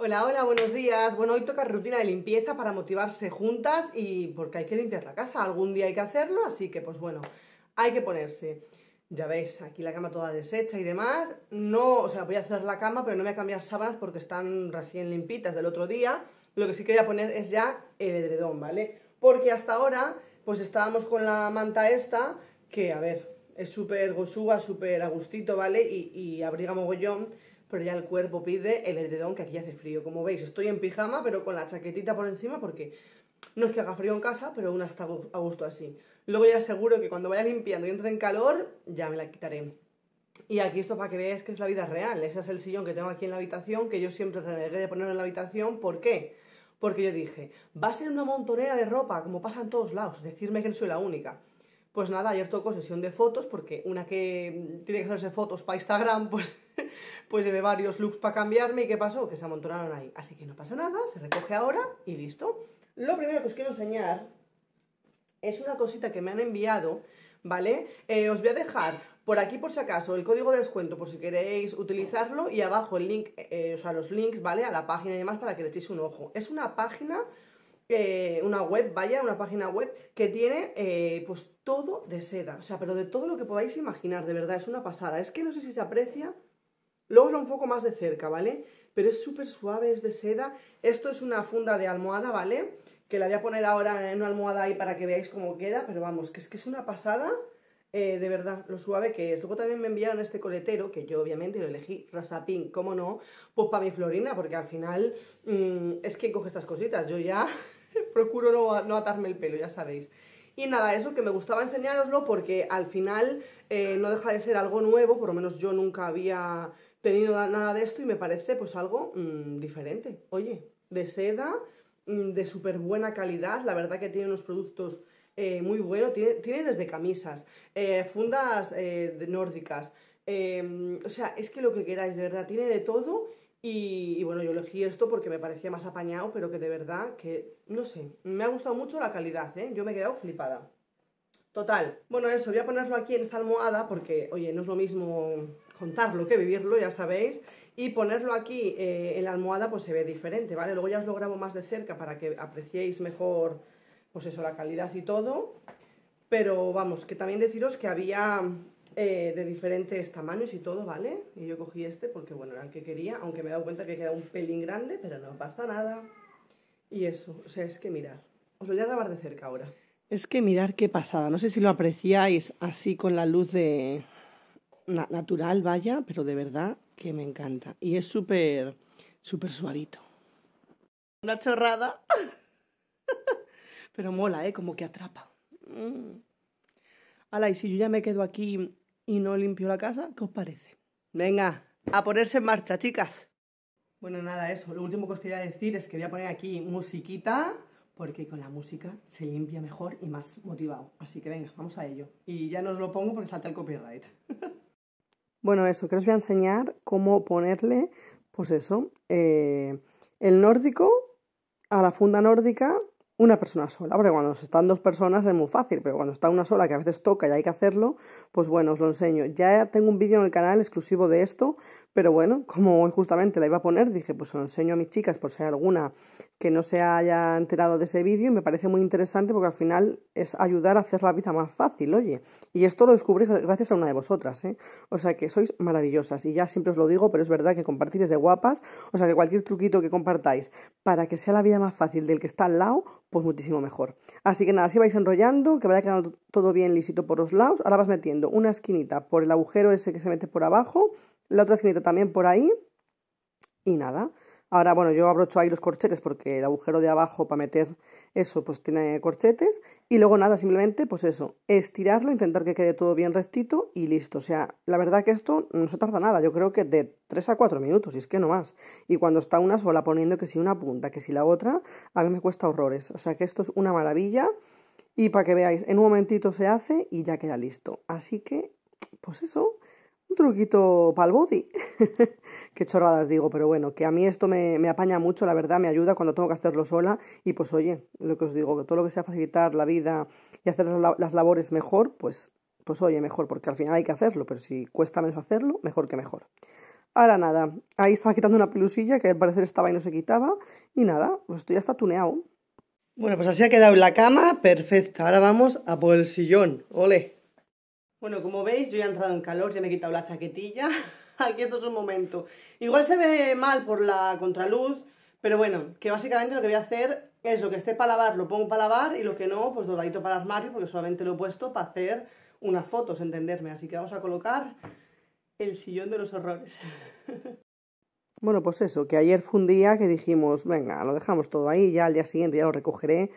Hola, hola, buenos días. Bueno, hoy toca rutina de limpieza para motivarse juntas y porque hay que limpiar la casa. Algún día hay que hacerlo, así que pues bueno, hay que ponerse. Ya veis, aquí la cama toda deshecha y demás. No, o sea, voy a hacer la cama, pero no me voy a cambiar sábanas porque están recién limpitas del otro día. Lo que sí que voy a poner es ya el edredón, ¿vale? Porque hasta ahora, pues estábamos con la manta esta, que a ver, es súper gosuba, súper a gustito, ¿vale? Y, y abriga mogollón pero ya el cuerpo pide el edredón que aquí hace frío. Como veis, estoy en pijama, pero con la chaquetita por encima porque no es que haga frío en casa, pero una está a gusto así. Luego ya aseguro que cuando vaya limpiando y entre en calor, ya me la quitaré. Y aquí esto para que veáis que es la vida real. Ese es el sillón que tengo aquí en la habitación, que yo siempre renegué de poner en la habitación. ¿Por qué? Porque yo dije, va a ser una montonera de ropa, como pasa en todos lados, decirme que no soy la única. Pues nada, ayer toco sesión de fotos, porque una que tiene que hacerse fotos para Instagram, pues pues llevé varios looks para cambiarme y ¿qué pasó? Que se amontonaron ahí. Así que no pasa nada, se recoge ahora y listo. Lo primero que os quiero enseñar es una cosita que me han enviado, ¿vale? Eh, os voy a dejar por aquí, por si acaso, el código de descuento, por si queréis utilizarlo, y abajo el link, eh, o sea, los links, ¿vale? A la página y demás para que le echéis un ojo. Es una página... Eh, una web, vaya, una página web que tiene pues todo de seda, o sea, pero de todo lo que podáis imaginar, de verdad, es una pasada. Es que no sé si se aprecia Luego os lo poco más de cerca, ¿vale? Pero es súper suave, es de seda. Esto es una funda de almohada, ¿vale? Que la voy a poner ahora en una almohada ahí para que veáis cómo queda. Pero vamos, que es que es una pasada, eh, de verdad, lo suave que es. Luego también me enviaron este coletero, que yo obviamente lo elegí rosa pink, ¿cómo no? Pues para mi florina, porque al final mm, es que coge estas cositas. Yo ya procuro no, atarme el pelo, ya sabéis. Y nada, eso que me gustaba enseñároslo porque al final eh, no deja de ser algo nuevo, por lo menos yo nunca había tenido nada de esto y me parece pues algo mm, diferente. Oye, de seda, mm, de súper buena calidad, la verdad que tiene unos productos eh, muy buenos, tiene, desde camisas, eh, fundas eh, nórdicas, em, o sea, es que lo que queráis, de verdad, tiene de todo y, y, bueno, yo elegí esto porque me parecía más apañado, pero que de verdad que, no sé, me ha gustado mucho la calidad, ¿eh? Yo me he quedado flipada. Total. Bueno, eso, voy a ponerlo aquí en esta almohada porque, oye, no es lo mismo contarlo que vivirlo, ya sabéis, y ponerlo aquí eh, en la almohada pues se ve diferente, ¿vale? Luego ya os lo grabo más de cerca para que apreciéis mejor, pues eso, la calidad y todo, pero vamos, que también deciros que había eh, de diferentes tamaños y todo, ¿vale? Y yo cogí este porque, bueno, era el que quería, aunque me he dado cuenta que queda un pelín grande, pero no pasa nada. Y eso, o sea, es que mirar. Os voy a grabar de cerca ahora. Es que mirar qué pasada. No sé si lo apreciáis así con la luz de, natural, vaya, pero de verdad que me encanta. Y es súper, súper suavito. Una chorrada. pero mola, ¿eh? Como que atrapa. Mm. y si yo ya me quedo aquí y no limpio la casa, ¿qué os parece? Venga, a ponerse en marcha, chicas. Bueno, nada, eso. Lo último que os quería decir es que voy a poner aquí musiquita, porque con la música se limpia mejor y más motivado. Así que venga, vamos a ello. Y ya no os lo pongo porque salta el copyright. Bueno, eso, que os voy a enseñar cómo ponerle, pues eso, eh, el nórdico a la funda nórdica una persona sola. Porque cuando están dos personas es muy fácil, pero cuando está una sola, que a veces toca y hay que hacerlo, pues bueno, os lo enseño. Ya tengo un vídeo en el canal exclusivo de esto, pero bueno, como hoy justamente la iba a poner, dije, pues lo enseño a mis chicas por si hay alguna que no se haya enterado de ese vídeo y me parece muy interesante porque al final es ayudar a hacer la vida más fácil, oye. Y esto lo descubrí gracias a una de vosotras, ¿eh? O sea que sois maravillosas y ya siempre os lo digo, pero es verdad que compartir es de guapas, o sea que cualquier truquito que compartáis para que sea la vida más fácil del que está al lado, pues muchísimo mejor. Así que nada, si vais enrollando, que vaya quedando todo bien lisito por los lados, ahora vas metiendo una esquinita por el agujero ese que se mete por abajo la otra esquinita también por ahí y nada. Ahora, bueno, yo abrocho ahí los corchetes porque el agujero de abajo para meter eso pues tiene corchetes y luego nada, simplemente pues eso, estirarlo, intentar que quede todo bien rectito y listo. O sea, la verdad que esto no se tarda nada, yo creo que de 3 a 4 minutos, y es que no más. Y cuando está una sola poniendo que si una punta, que si la otra, a mí me cuesta horrores. O sea que esto es una maravilla y para que veáis, en un momentito se hace y ya queda listo. Así que, pues eso, un truquito para el body. Qué chorradas digo, pero bueno, que a mí esto me, apaña mucho, la verdad, me ayuda cuando tengo que hacerlo sola. Y pues oye, lo que os digo, que todo lo que sea facilitar la vida y hacer las, labores mejor, pues, pues oye, mejor, porque al final hay que hacerlo, pero si cuesta menos hacerlo, mejor que mejor. Ahora nada, ahí estaba quitando una pelusilla que al parecer estaba y no se quitaba. Y nada, pues esto ya está tuneado. Bueno, pues así ha quedado la cama perfecta. Ahora vamos a por el sillón. Ole. Bueno, como veis, yo ya he entrado en calor, ya me he quitado la chaquetilla. Aquí esto es un momento. Igual se ve mal por la contraluz, pero bueno, que básicamente lo que voy a hacer es lo que esté para lavar, lo pongo para lavar y lo que no, pues dobladito para el armario, porque solamente lo he puesto para hacer unas fotos, entenderme. Así que vamos a colocar el sillón de los horrores. Bueno, pues eso, que ayer fue un día que dijimos, venga, lo dejamos todo ahí, ya al día siguiente ya lo recogeré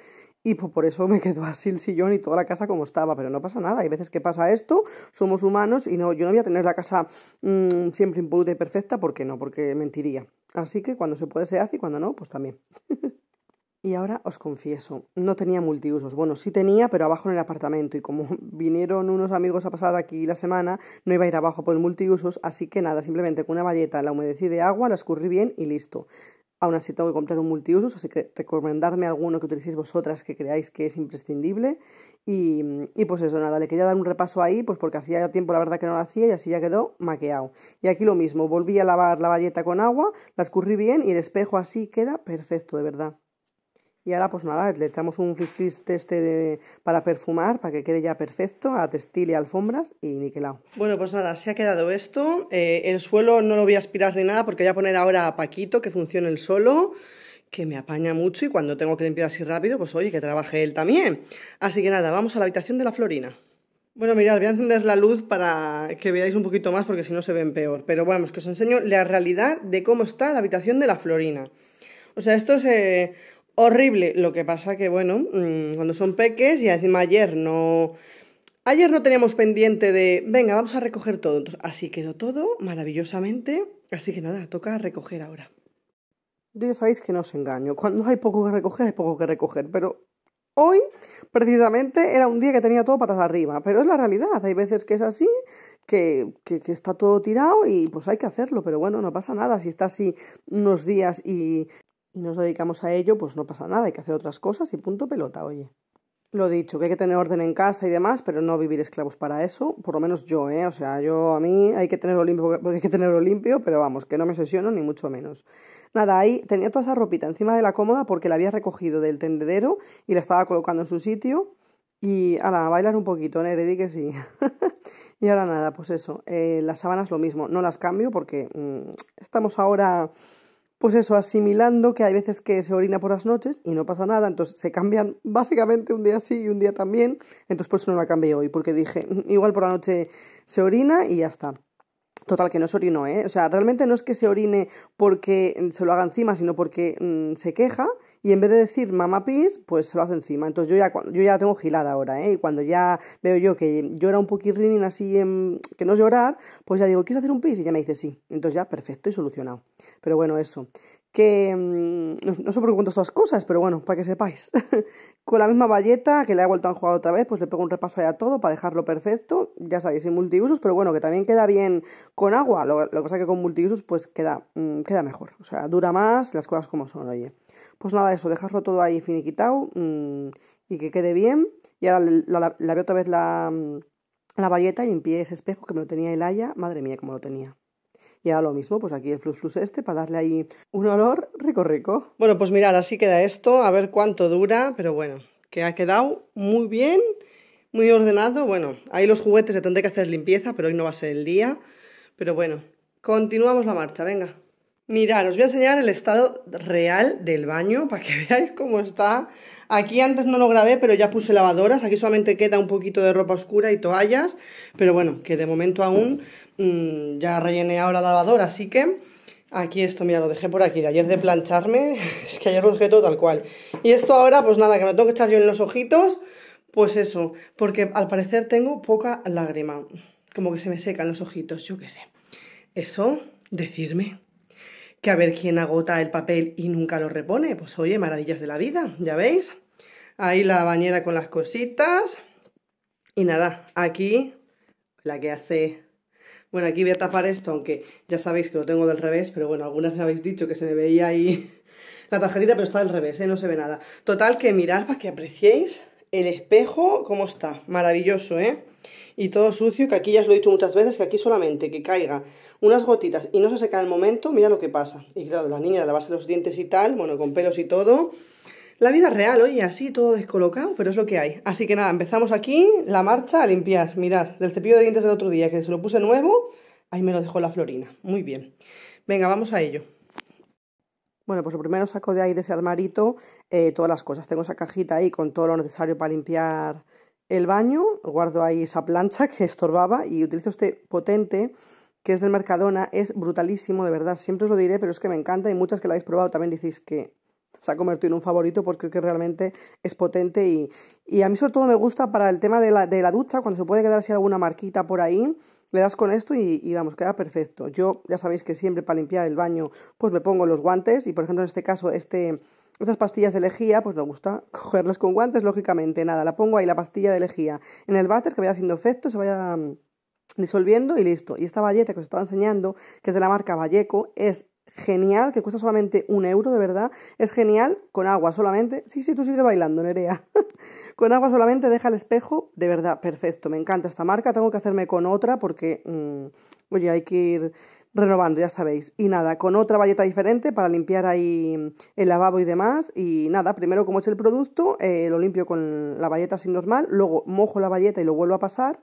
y por eso me quedó así el sillón y toda la casa como estaba, pero no pasa nada. Hay veces que pasa esto, somos humanos y no, yo no voy a tener la casa mm, siempre impoluta y perfecta, ¿por qué no? Porque mentiría. Así que cuando se puede se hace y cuando no, pues también. Y ahora os confieso, no tenía multiusos. Bueno, sí tenía, pero abajo en el apartamento. Y como vinieron unos amigos a pasar aquí la semana, no iba a ir abajo por el multiusos. Así que nada, simplemente con una valleta la humedecí de agua, la escurrí bien y listo. Aún así tengo que comprar un multiusos, así que recomendarme alguno que utilicéis vosotras que creáis que es imprescindible. Y, pues eso, nada, le quería dar un repaso ahí, pues porque hacía tiempo la verdad que no lo hacía y así ya quedó maqueado. Y aquí lo mismo, volví a lavar la valleta con agua, la escurrí bien y el espejo así queda perfecto, de verdad. Y ahora pues nada, le echamos un frizz este para perfumar, para que quede ya perfecto, a textil y alfombras y niquelado. Bueno pues nada, se ha quedado esto. Eh, el suelo no lo voy a aspirar ni nada porque voy a poner ahora a Paquito que funcione el solo que me apaña mucho y cuando tengo que limpiar así rápido, pues oye, que trabaje él también. Así que nada, vamos a la habitación de la Florina. Bueno, mirad, voy a encender la luz para que veáis un poquito más porque si no se ven peor. Pero bueno, pues que os enseño la realidad de cómo está la habitación de la Florina. O sea, esto es eh, horrible. Lo que pasa que, bueno, mm, cuando son peques y encima ayer no... Ayer no teníamos pendiente de, venga, vamos a recoger todo. Entonces, así quedó todo maravillosamente. Así que nada, toca recoger ahora. Ya sabéis que no os engaño. Cuando hay poco que recoger, hay poco que recoger. Pero hoy, precisamente, era un día que tenía todo patas arriba. Pero es la realidad. Hay veces que es así, que, que, que está todo tirado y pues hay que hacerlo. Pero bueno, no pasa nada. Si está así unos días y y nos dedicamos a ello, pues no pasa nada, hay que hacer otras cosas y punto pelota, oye. Lo dicho, que hay que tener orden en casa y demás, pero no vivir esclavos para eso, por lo menos yo, ¿eh? O sea, yo a mí hay que tenerlo limpio porque hay que tenerlo limpio, pero vamos, que no me sesiono ni mucho menos. Nada, ahí tenía toda esa ropita encima de la cómoda porque la había recogido del tendedero y la estaba colocando en su sitio y, ala, a bailar un poquito, Nere, di que sí. y ahora nada, pues eso, eh, las sábanas lo mismo, no las cambio porque mm, estamos ahora pues eso, asimilando que hay veces que se orina por las noches y no pasa nada, entonces se cambian básicamente un día sí y un día también, entonces por eso no la cambié hoy, porque dije, mm, igual por la noche se orina y ya está. Total, que no se orinó, ¿eh? O sea, realmente no es que se orine porque mm, se lo haga encima, sino porque mm, se queja y en vez de decir mamá pis, pues se lo hace encima. Entonces yo ya, yo ya tengo gilada ahora, ¿eh? Y cuando ya veo yo que llora un poquirrín así, que no es llorar, pues ya digo, ¿quieres hacer un pis? Y ya me dice sí. Entonces ya, perfecto y solucionado. Pero bueno, eso que mm, no, sé por qué cuento estas cosas, pero bueno, para que sepáis. Con la misma valleta que le he vuelto a jugar otra vez, pues le pego un repaso ahí a todo para dejarlo perfecto, ya sabéis, sin multiusos, pero bueno, que también queda bien con agua, lo, que pasa que con multiusos pues queda, mm, queda mejor, o sea, dura más, las cosas como son, oye. Pues nada, eso, dejarlo todo ahí finiquitado mm, y que quede bien, y ahora la, otra vez la, la valleta y limpié ese espejo que me lo tenía el aya. madre mía, como lo tenía. Y ahora lo mismo, pues aquí el Flux Flux este para darle ahí un olor rico rico. Bueno, pues mirar, así queda esto, a ver cuánto dura, pero bueno, que ha quedado muy bien, muy ordenado. Bueno, ahí los juguetes se tendré que hacer limpieza, pero hoy no va a ser el día. Pero bueno, continuamos la marcha, venga. Mirad, os voy a enseñar el estado real del baño para que veáis cómo está. Aquí antes no lo grabé, pero ya puse lavadoras. Aquí solamente queda un poquito de ropa oscura y toallas. Pero bueno, que de momento aún mm, ya rellené ahora la lavadora, así que... Aquí esto, mira, lo dejé por aquí, de ayer de plancharme, es que ayer lo dejé todo tal cual. Y esto ahora, pues nada, que me tengo que echar yo en los ojitos, pues eso, porque al parecer tengo poca lágrima, como que se me secan los ojitos, yo qué sé. Eso, decirme que a ver quién agota el papel y nunca lo repone. Pues oye, maravillas de la vida, ya veis. Ahí la bañera con las cositas. Y nada, aquí la que hace... Bueno, aquí voy a tapar esto, aunque ya sabéis que lo tengo del revés, pero bueno, algunas me habéis dicho que se me veía ahí la tarjetita, pero está del revés, ¿eh? no se ve nada. Total, que mirad para que apreciéis el espejo, cómo está. Maravilloso, ¿eh? y todo sucio, que aquí ya os lo he dicho muchas veces, que aquí solamente que caiga unas gotitas y no se seca el momento, mira lo que pasa. Y claro, la niña de lavarse los dientes y tal, bueno, con pelos y todo. La vida real, oye, así todo descolocado, pero es lo que hay. Así que nada, empezamos aquí la marcha a limpiar, mirar, del cepillo de dientes del otro día, que se lo puse nuevo, ahí me lo dejó la Florina. Muy bien. Venga, vamos a ello. Bueno, pues lo primero saco de ahí, de ese armarito, eh, todas las cosas. Tengo esa cajita ahí con todo lo necesario para limpiar el baño, guardo ahí esa plancha que estorbaba y utilizo este potente que es del Mercadona, es brutalísimo, de verdad, siempre os lo diré, pero es que me encanta y muchas que la habéis probado también decís que se ha convertido en un favorito porque es que realmente es potente y, y a mí sobre todo me gusta para el tema de la, de la ducha, cuando se puede quedar así alguna marquita por ahí, le das con esto y, vamos, queda perfecto. Yo ya sabéis que siempre para limpiar el baño pues me pongo los guantes y por ejemplo en este caso este estas pastillas de lejía, pues me gusta cogerlas con guantes, lógicamente. Nada, la pongo ahí, la pastilla de lejía, en el váter, que vaya haciendo efecto, se vaya mm, disolviendo y listo. Y esta valleta que os estaba enseñando, que es de la marca Valleco, es genial, que cuesta solamente un euro, de verdad. Es genial, con agua solamente. Sí, sí, tú sigues bailando, Nerea. con agua solamente, deja el espejo, de verdad, perfecto. Me encanta esta marca, tengo que hacerme con otra porque, mm, oye, hay que ir renovando, ya sabéis. Y nada, con otra valleta diferente para limpiar ahí el lavabo y demás. Y nada, primero como es el producto, eh, lo limpio con la valleta sin normal, luego mojo la valleta y lo vuelvo a pasar.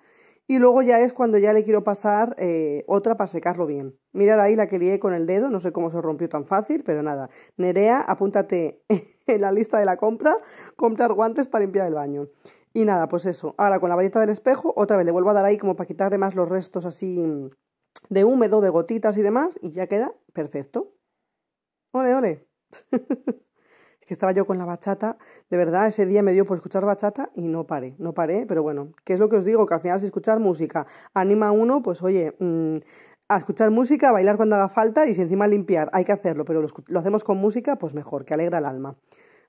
Y luego ya es cuando ya le quiero pasar eh, otra para secarlo bien. Mirad ahí la que lié con el dedo, no sé cómo se rompió tan fácil, pero nada. Nerea, apúntate en la lista de la compra, comprar guantes para limpiar el baño. Y nada, pues eso. Ahora con la valleta del espejo, otra vez le vuelvo a dar ahí como para quitarle más los restos así de húmedo, de gotitas y demás, y ya queda perfecto. Ole, ole. es que estaba yo con la bachata, de verdad, ese día me dio por escuchar bachata y no paré, no paré, pero bueno, ¿qué es lo que os digo? Que al final si escuchar música. Anima a uno, pues oye, mm, a escuchar música, bailar cuando haga falta y si encima limpiar, hay que hacerlo, pero lo, lo hacemos con música, pues mejor, que alegra el alma.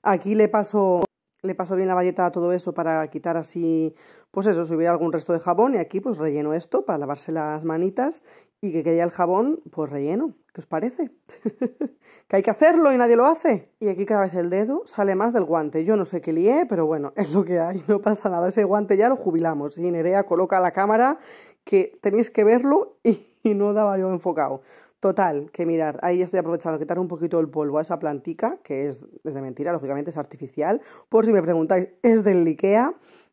Aquí le paso le paso bien la valleta a todo eso para quitar así, pues eso, si hubiera algún resto de jabón y aquí pues relleno esto para lavarse las manitas y que quede el jabón pues relleno. ¿Qué os parece? que hay que hacerlo y nadie lo hace. Y aquí cada vez el dedo sale más del guante. Yo no sé qué lié, pero bueno, es lo que hay, no pasa nada. Ese guante ya lo jubilamos. Y coloca la cámara que tenéis que verlo y no daba yo enfocado. Total, que mirar, ahí estoy aprovechando quitar un poquito el polvo a esa plantica, que es, desde mentira, lógicamente es artificial. Por si me preguntáis, es del Ikea.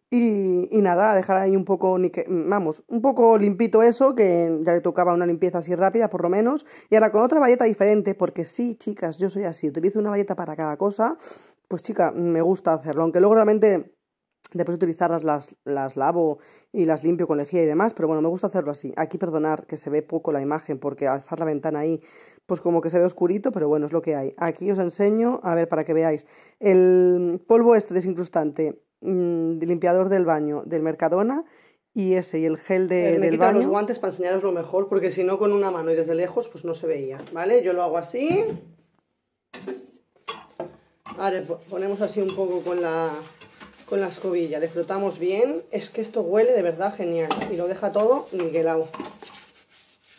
Y, nada, dejar ahí un poco, vamos, un poco limpito eso, que ya le tocaba una limpieza así rápida por lo menos. Y ahora con otra valleta diferente, porque sí, chicas, yo soy así, utilizo una valleta para cada cosa. Pues chica, me gusta hacerlo, aunque luego realmente Después utilizarlas las, lavo y las limpio con lejía y demás, pero bueno, me gusta hacerlo así. Aquí perdonar que se ve poco la imagen porque alzar la ventana ahí, pues como que se ve oscurito, pero bueno, es lo que hay. Aquí os enseño, a ver, para que veáis. El polvo este desincrustante, mm, limpiador del baño del Mercadona y ese, y el gel de, me del los guantes para enseñaros lo mejor porque si no con una mano y desde lejos pues no se veía, ¿vale? Yo lo hago así. Ahora ponemos así un poco con la con la escobilla, le frotamos bien. Es que esto huele de verdad genial y lo deja todo niquelado.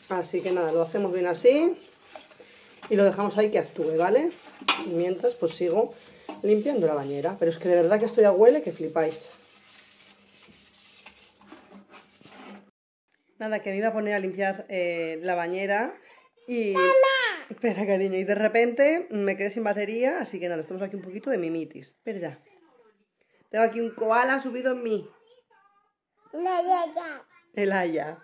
Así que nada, lo hacemos bien así y lo dejamos ahí que actúe, ¿vale? mientras pues sigo limpiando la bañera, pero es que de verdad que esto ya huele que flipáis. Nada, que me iba a poner a limpiar eh, la bañera y... Espera, cariño, y de repente me quedé sin batería, así que nada, estamos aquí un poquito de mimitis, ¿verdad? Tengo aquí un koala subido en mí. El haya.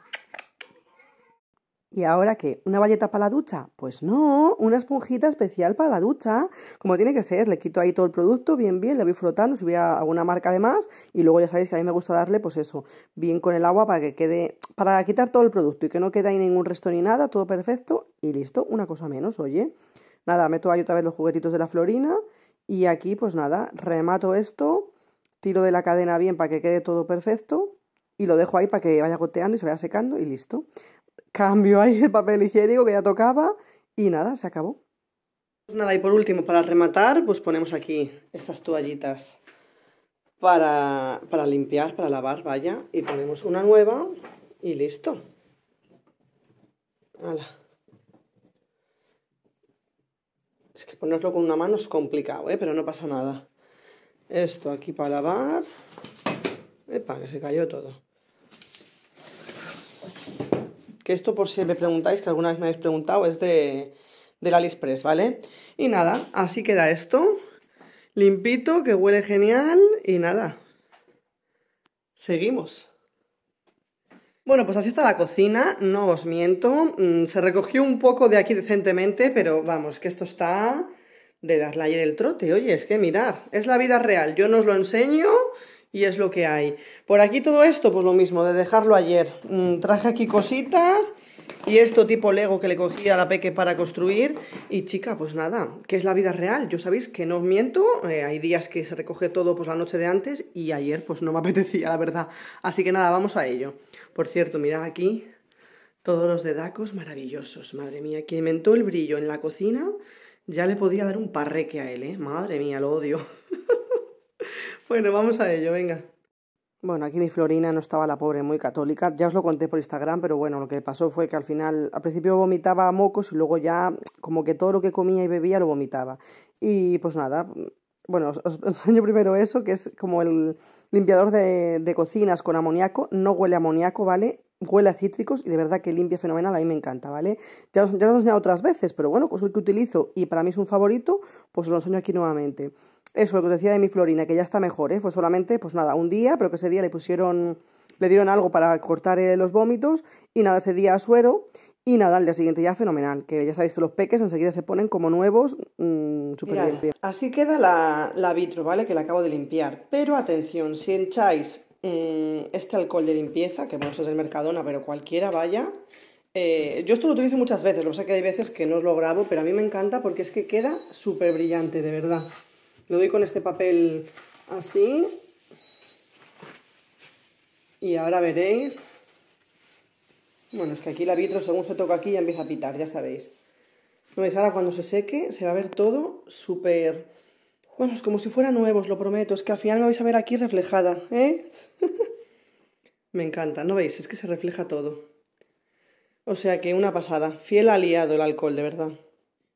¿Y ahora qué? ¿Una valleta para la ducha? Pues no, una esponjita especial para la ducha, como tiene que ser. Le quito ahí todo el producto, bien, bien, le voy frotando, si voy a alguna marca de más. y luego ya sabéis que a mí me gusta darle, pues eso, bien con el agua para que quede, para quitar todo el producto y que no quede ahí ningún resto ni nada, todo perfecto, y listo, una cosa menos, oye. Nada, meto ahí otra vez los juguetitos de la florina, y aquí, pues nada, remato esto tiro de la cadena bien para que quede todo perfecto y lo dejo ahí para que vaya goteando y se vaya secando y listo. Cambio ahí el papel higiénico que ya tocaba y nada, se acabó. Pues nada, y por último, para rematar, pues ponemos aquí estas toallitas para, limpiar, para lavar, vaya, y ponemos una nueva y listo. Es que ponerlo con una mano es complicado, ¿eh? pero no pasa nada. Esto aquí para lavar. Epa, que se cayó todo. Que esto, por si me preguntáis, que alguna vez me habéis preguntado, es de, la Aliexpress, ¿vale? Y nada, así queda esto. Limpito, que huele genial. Y nada. Seguimos. Bueno, pues así está la cocina, no os miento. Mm, se recogió un poco de aquí decentemente, pero vamos, que esto está de darle ayer el trote. Oye, es que mirar, es la vida real. Yo nos lo enseño y es lo que hay. Por aquí todo esto, pues lo mismo, de dejarlo ayer. Mm, traje aquí cositas y esto tipo Lego que le cogía a la Peque para construir. Y chica, pues nada, que es la vida real. Yo sabéis que no os miento, eh, hay días que se recoge todo pues la noche de antes y ayer pues no me apetecía, la verdad. Así que nada, vamos a ello. Por cierto, mirad aquí todos los dedacos maravillosos. Madre mía, que inventó el brillo en la cocina ya le podía dar un parreque a él, ¿eh? Madre mía, lo odio. bueno, vamos a ello, venga. Bueno, aquí mi Florina no estaba la pobre, muy católica. Ya os lo conté por Instagram, pero bueno, lo que pasó fue que al final, al principio vomitaba mocos y luego ya como que todo lo que comía y bebía lo vomitaba. Y pues nada, bueno, os, enseño primero eso, que es como el limpiador de, de cocinas con amoníaco. No huele a amoníaco, ¿vale? Huele a cítricos y de verdad que limpia fenomenal, a mí me encanta, ¿vale? Ya os, he enseñado otras veces, pero bueno, pues el que utilizo y para mí es un favorito, pues lo enseño aquí nuevamente. Eso, lo que os decía de mi florina, que ya está mejor, ¿eh? pues solamente, pues nada, un día, pero que ese día le pusieron, le dieron algo para cortar eh, los vómitos y nada, ese día suero y nada, al día siguiente ya fenomenal, que ya sabéis que los peques enseguida se ponen como nuevos, mm, súper bien. Así queda la, la vitro, ¿vale? Que la acabo de limpiar, pero atención, si encháis... Eh, este alcohol de limpieza, que bueno, esto es del Mercadona, pero cualquiera vaya. Eh, yo esto lo utilizo muchas veces, lo sé que hay veces que no os lo grabo, pero a mí me encanta porque es que queda súper brillante, de verdad. Lo doy con este papel así. Y ahora veréis. Bueno, es que aquí la vitro, según se toca aquí, ya empieza a pitar, ya sabéis. ¿No Ahora cuando se seque se va a ver todo súper bueno, es como si fuera nuevo, lo prometo. Es que al final me vais a ver aquí reflejada, ¿eh? me encanta, ¿no veis? Es que se refleja todo. O sea que una pasada. Fiel aliado el alcohol, de verdad.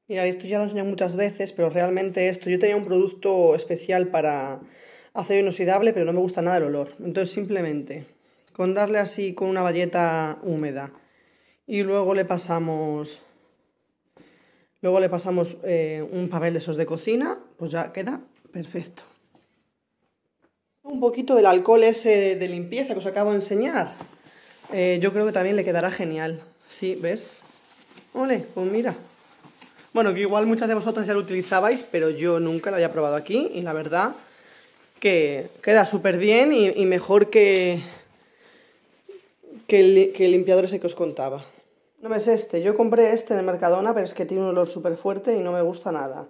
Mira, esto ya lo he enseñado muchas veces, pero realmente esto... Yo tenía un producto especial para acero inoxidable, pero no me gusta nada el olor. Entonces simplemente con darle así con una valleta húmeda y luego le pasamos Luego le pasamos eh, un papel de esos de cocina, pues ya queda perfecto. Un poquito del alcohol ese de limpieza que os acabo de enseñar. Eh, yo creo que también le quedará genial. Sí, ¿ves? Ole, pues mira. Bueno, que igual muchas de vosotras ya lo utilizabais, pero yo nunca lo había probado aquí y la verdad que queda súper bien y, mejor que, que que el limpiador ese que os contaba. No es este, yo compré este en el Mercadona, pero es que tiene un olor súper fuerte y no me gusta nada.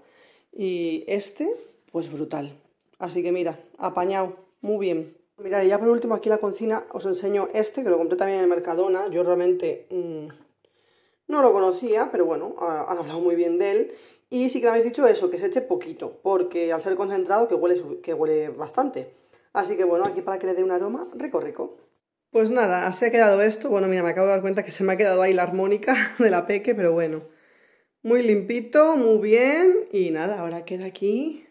Y este, pues brutal. Así que mira, apañado, muy bien. Mirad, y ya por último aquí la cocina os enseño este, que lo compré también en el Mercadona. Yo realmente mm, no lo conocía, pero bueno, han hablado muy bien de él. Y sí que me habéis dicho eso, que se eche poquito, porque al ser concentrado que huele, que huele bastante. Así que bueno, aquí para que le dé un aroma, rico rico. Pues nada, así ha quedado esto. Bueno, mira, me acabo de dar cuenta que se me ha quedado ahí la armónica de la peque, pero bueno. Muy limpito, muy bien. Y nada, ahora queda aquí.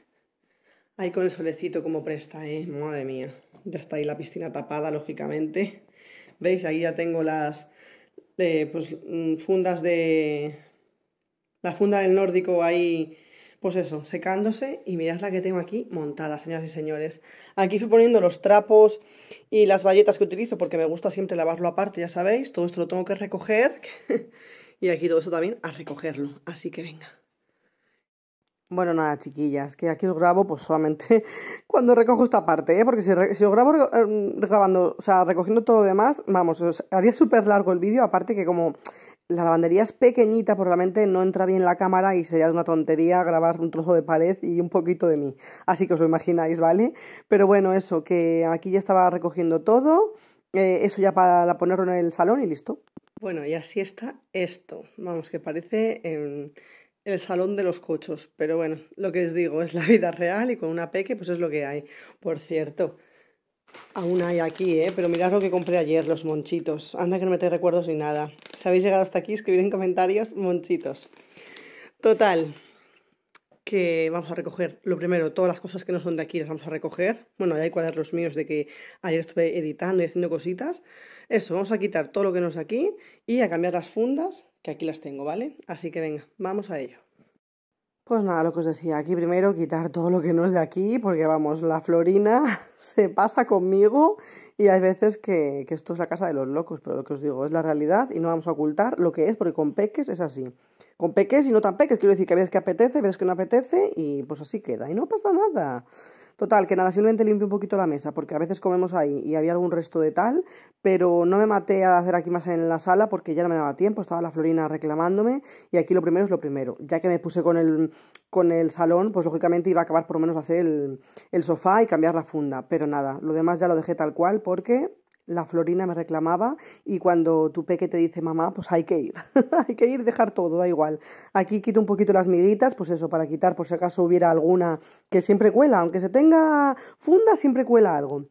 Ahí con el solecito como presta, ¿eh? Madre mía. Ya está ahí la piscina tapada, lógicamente. ¿Veis? Ahí ya tengo las eh, pues, mm, fundas de... La funda del nórdico ahí pues eso, secándose y mirad la que tengo aquí montada, señoras y señores. Aquí fui poniendo los trapos y las bayetas que utilizo porque me gusta siempre lavarlo aparte, ya sabéis, todo esto lo tengo que recoger y aquí todo eso también a recogerlo, así que venga. Bueno, nada, chiquillas, que aquí os grabo pues solamente cuando recojo esta parte, ¿eh? porque si, os grabo eh, grabando, o sea, recogiendo todo lo demás, vamos, os haría súper largo el vídeo, aparte que como la lavandería es pequeñita, probablemente no entra bien la cámara y sería una tontería grabar un trozo de pared y un poquito de mí. Así que os lo imagináis, ¿vale? Pero bueno, eso, que aquí ya estaba recogiendo todo, eh, eso ya para ponerlo en el salón y listo. Bueno, y así está esto. Vamos, que parece em, el salón de los cochos. Pero bueno, lo que os digo es la vida real y con una peque, pues es lo que hay. Por cierto, Aún hay aquí, ¿eh? Pero mirad lo que compré ayer, los monchitos. Anda que no me te recuerdos ni nada. Si habéis llegado hasta aquí, Escribir en comentarios monchitos. Total, que vamos a recoger, lo primero, todas las cosas que no son de aquí las vamos a recoger. Bueno, ya hay cuadernos míos de que ayer estuve editando y haciendo cositas. Eso, vamos a quitar todo lo que no es aquí y a cambiar las fundas, que aquí las tengo, ¿vale? Así que venga, vamos a ello. Pues nada, lo que os decía, aquí primero quitar todo lo que no es de aquí, porque vamos, la Florina se pasa conmigo y hay veces que, esto es la casa de los locos, pero lo que os digo es la realidad y no vamos a ocultar lo que es, porque con peques es así con peques y no tan peques. Quiero decir que a veces que apetece, a veces que no apetece y pues así queda. Y no pasa nada. Total, que nada, simplemente limpio un poquito la mesa, porque a veces comemos ahí y había algún resto de tal, pero no me maté a hacer aquí más en la sala porque ya no me daba tiempo, estaba la Florina reclamándome y aquí lo primero es lo primero. Ya que me puse con el, con el salón, pues lógicamente iba a acabar por lo menos hacer el, el sofá y cambiar la funda, pero nada, lo demás ya lo dejé tal cual porque la Florina me reclamaba y cuando tu peque te dice mamá, pues hay que ir, hay que ir, dejar todo, da igual. Aquí quito un poquito las miguitas, pues eso, para quitar por si acaso hubiera alguna que siempre cuela, aunque se tenga funda, siempre cuela algo.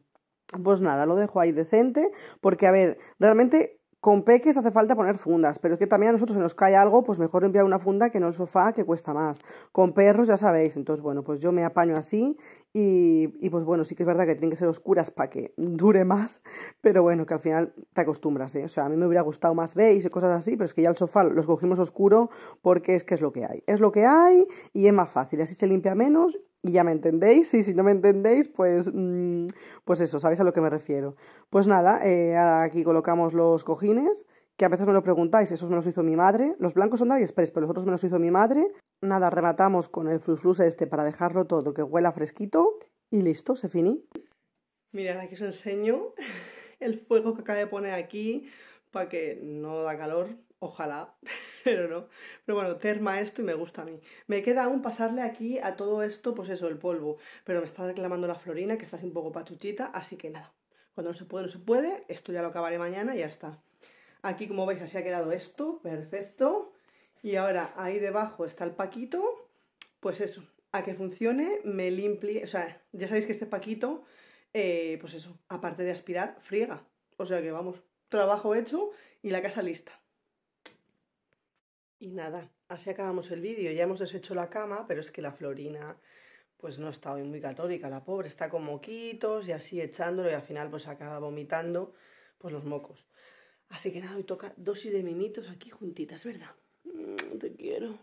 Pues nada, lo dejo ahí decente, porque a ver, realmente con peques hace falta poner fundas, pero es que también a nosotros se nos cae algo, pues mejor enviar una funda que no el sofá, que cuesta más. Con perros ya sabéis, entonces bueno, pues yo me apaño así y, pues bueno, sí que es verdad que tienen que ser oscuras para que dure más, pero bueno, que al final te acostumbras, ¿eh? O sea, a mí me hubiera gustado más beige y cosas así, pero es que ya el sofá los cogimos oscuro porque es que es lo que hay. Es lo que hay y es más fácil, así se limpia menos y ya me entendéis, y si no me entendéis, pues, mm, pues eso, sabéis a lo que me refiero. Pues nada, eh, aquí colocamos los cojines, que a veces me lo preguntáis, esos me los hizo mi madre. Los blancos son de AliExpress, pero los otros me los hizo mi madre. Nada, rematamos con el flus este para dejarlo todo que huela fresquito y listo, se finí. Mirad, aquí os enseño el fuego que acabo de poner aquí para que no da calor, Ojalá, pero no. Pero bueno, terma esto y me gusta a mí. Me queda aún pasarle aquí a todo esto, pues eso, el polvo. Pero me está reclamando la Florina, que está así un poco pachuchita, así que nada. Cuando no se puede, no se puede. Esto ya lo acabaré mañana y ya está. Aquí, como veis, así ha quedado esto. Perfecto. Y ahora, ahí debajo está el paquito. Pues eso, a que funcione, me limpie... O sea, ya sabéis que este paquito, eh, pues eso, aparte de aspirar, friega. O sea que vamos, trabajo hecho y la casa lista. Y nada, así acabamos el vídeo. Ya hemos deshecho la cama, pero es que la Florina pues no está hoy muy católica, la pobre. Está con moquitos y así echándolo y al final pues acaba vomitando pues los mocos. Así que nada, hoy toca dosis de mimitos aquí juntitas, ¿verdad? Mm, te quiero.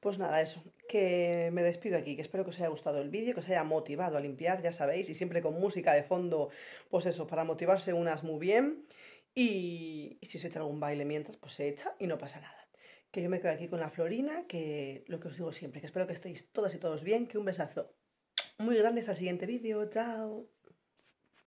Pues nada, eso, que me despido aquí, que espero que os haya gustado el vídeo, que os haya motivado a limpiar, ya sabéis, y siempre con música de fondo, pues eso, para motivarse unas muy bien. Y, si se echa algún baile mientras, pues se echa y no pasa nada. Que yo me quedo aquí con la Florina, que lo que os digo siempre, que espero que estéis todas y todos bien, que un besazo muy grande hasta el siguiente vídeo, chao.